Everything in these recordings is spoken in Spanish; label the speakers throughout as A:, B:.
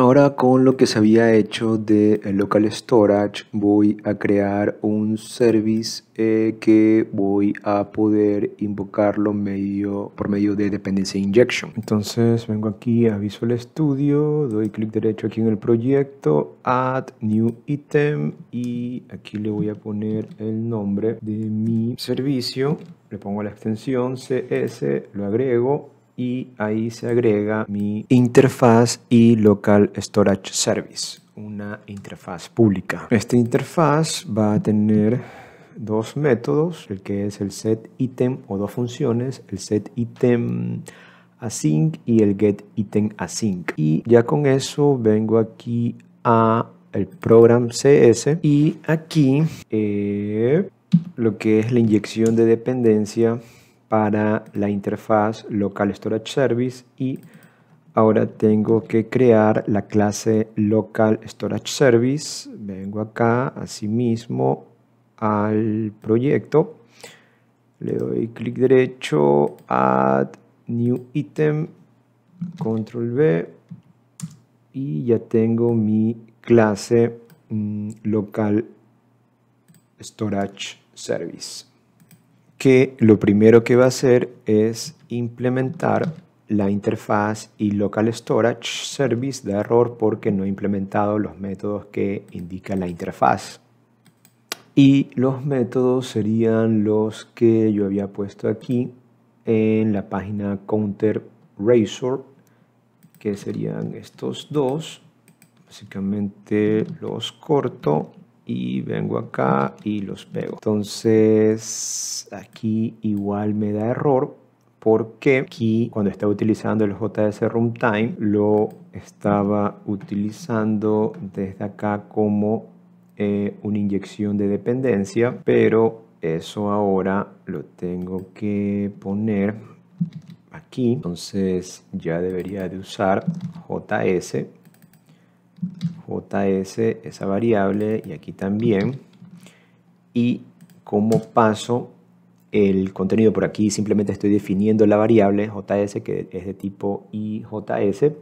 A: Ahora con lo que se había hecho de eh, local storage voy a crear un service eh, que voy a poder invocarlo por medio de dependencia injection. Entonces vengo aquí a Visual Studio, doy clic derecho aquí en el proyecto, add new item y aquí le voy a poner el nombre de mi servicio, le pongo la extensión CS, lo agrego y ahí se agrega mi interfaz y local storage service, una interfaz pública. Esta interfaz va a tener dos métodos, el que es el set item o dos funciones, el set item async y el get item async. Y ya con eso vengo aquí a el program CS y aquí eh, lo que es la inyección de dependencia para la interfaz local storage service y ahora tengo que crear la clase local storage service vengo acá asimismo al proyecto le doy clic derecho add new item control v y ya tengo mi clase mm, local storage service que lo primero que va a hacer es implementar la interfaz y local storage service de error porque no he implementado los métodos que indica la interfaz. Y los métodos serían los que yo había puesto aquí en la página counter razor, que serían estos dos. Básicamente los corto y vengo acá y los pego. Entonces aquí igual me da error porque aquí cuando estaba utilizando el JS Runtime lo estaba utilizando desde acá como eh, una inyección de dependencia, pero eso ahora lo tengo que poner aquí. Entonces ya debería de usar JS JS, esa variable, y aquí también. Y como paso el contenido por aquí, simplemente estoy definiendo la variable JS, que es de tipo IJS,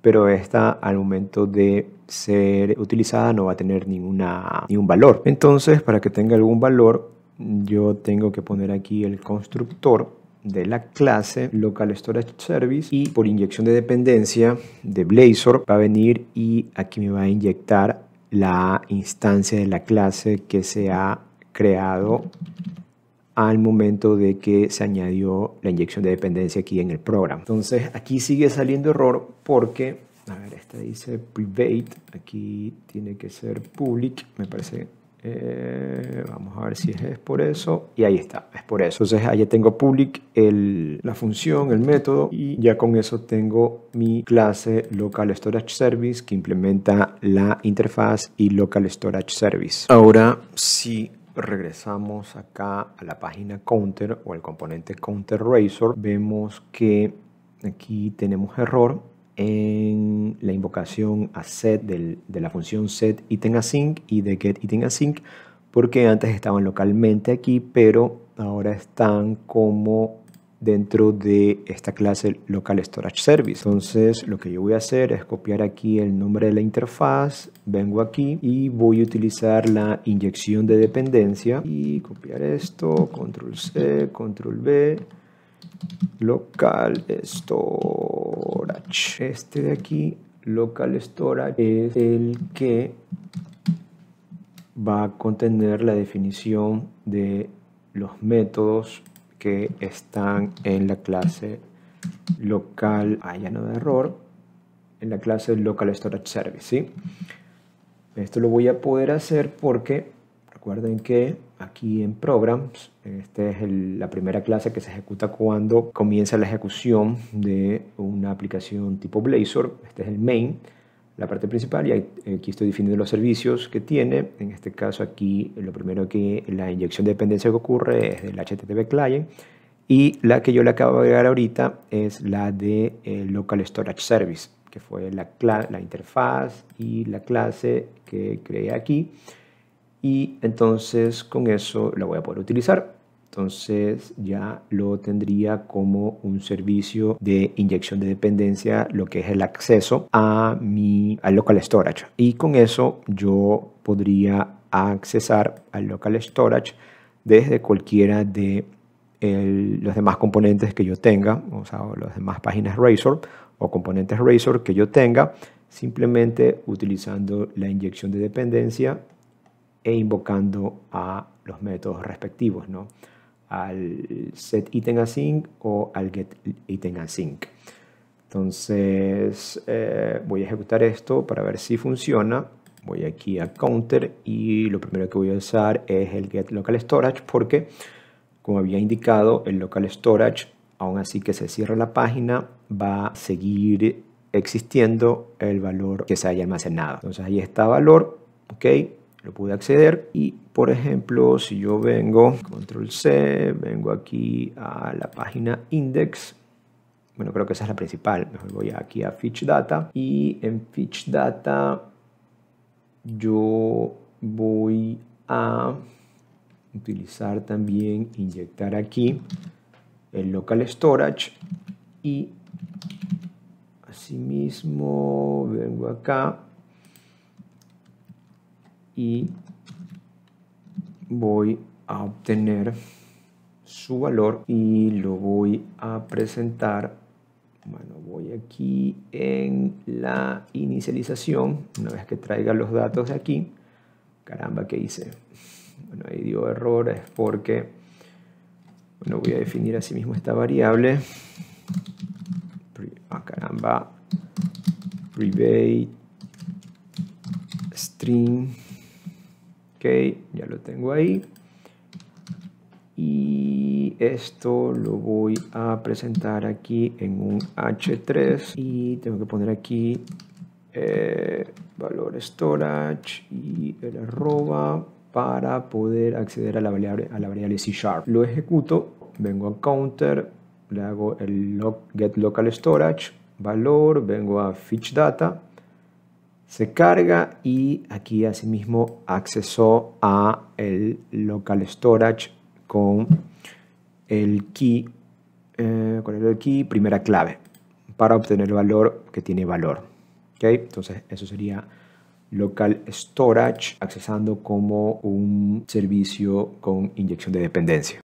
A: pero esta al momento de ser utilizada no va a tener ninguna, ningún valor. Entonces, para que tenga algún valor, yo tengo que poner aquí el constructor de la clase local storage service y por inyección de dependencia de Blazor va a venir y aquí me va a inyectar la instancia de la clase que se ha creado al momento de que se añadió la inyección de dependencia aquí en el programa. Entonces aquí sigue saliendo error porque, a ver, esta dice private, aquí tiene que ser public, me parece eh, vamos a ver si es por eso. Y ahí está, es por eso. Entonces ahí tengo public, el, la función, el método. Y ya con eso tengo mi clase local storage service que implementa la interfaz y local storage service. Ahora si regresamos acá a la página counter o al componente counter razor vemos que aquí tenemos error en la invocación a set de la función set async y de get async porque antes estaban localmente aquí, pero ahora están como dentro de esta clase local storage service. Entonces lo que yo voy a hacer es copiar aquí el nombre de la interfaz, vengo aquí y voy a utilizar la inyección de dependencia y copiar esto, control C, control V, local store este de aquí, local storage, es el que va a contener la definición de los métodos que están en la clase local, ah, ya no de error, en la clase local storage service, Esto lo voy a poder hacer porque Recuerden que aquí en Programs, esta es la primera clase que se ejecuta cuando comienza la ejecución de una aplicación tipo Blazor. Este es el main, la parte principal, y aquí estoy definiendo los servicios que tiene. En este caso aquí lo primero que la inyección de dependencia que ocurre es del HTTP client. Y la que yo le acabo de agregar ahorita es la de eh, Local Storage Service, que fue la, la interfaz y la clase que creé aquí y entonces con eso la voy a poder utilizar. Entonces ya lo tendría como un servicio de inyección de dependencia, lo que es el acceso a mi al local storage. Y con eso yo podría accesar al local storage desde cualquiera de los demás componentes que yo tenga, o sea, las demás páginas Razor o componentes Razor que yo tenga, simplemente utilizando la inyección de dependencia e invocando a los métodos respectivos, ¿no? al set item async o al get item async. Entonces eh, voy a ejecutar esto para ver si funciona. Voy aquí a counter y lo primero que voy a usar es el get local storage porque como había indicado el local storage aún así que se cierra la página va a seguir existiendo el valor que se haya almacenado. Entonces ahí está valor, ok, lo pude acceder y por ejemplo si yo vengo control C vengo aquí a la página index bueno creo que esa es la principal voy aquí a Fitch Data y en Fitch Data yo voy a utilizar también inyectar aquí el local storage y asimismo vengo acá y voy a obtener su valor y lo voy a presentar bueno voy aquí en la inicialización una vez que traiga los datos de aquí caramba que hice bueno ahí dio errores porque bueno voy a definir así mismo esta variable ah caramba private string Ok, ya lo tengo ahí. Y esto lo voy a presentar aquí en un H3 y tengo que poner aquí eh, valor storage y el arroba para poder acceder a la variable, a la variable C Sharp. Lo ejecuto, vengo a counter, le hago el get local storage, valor, vengo a fetch data se carga y aquí asimismo acceso a el local storage con el key, eh, con el key primera clave para obtener el valor que tiene valor. Entonces eso sería local storage accesando como un servicio con inyección de dependencia.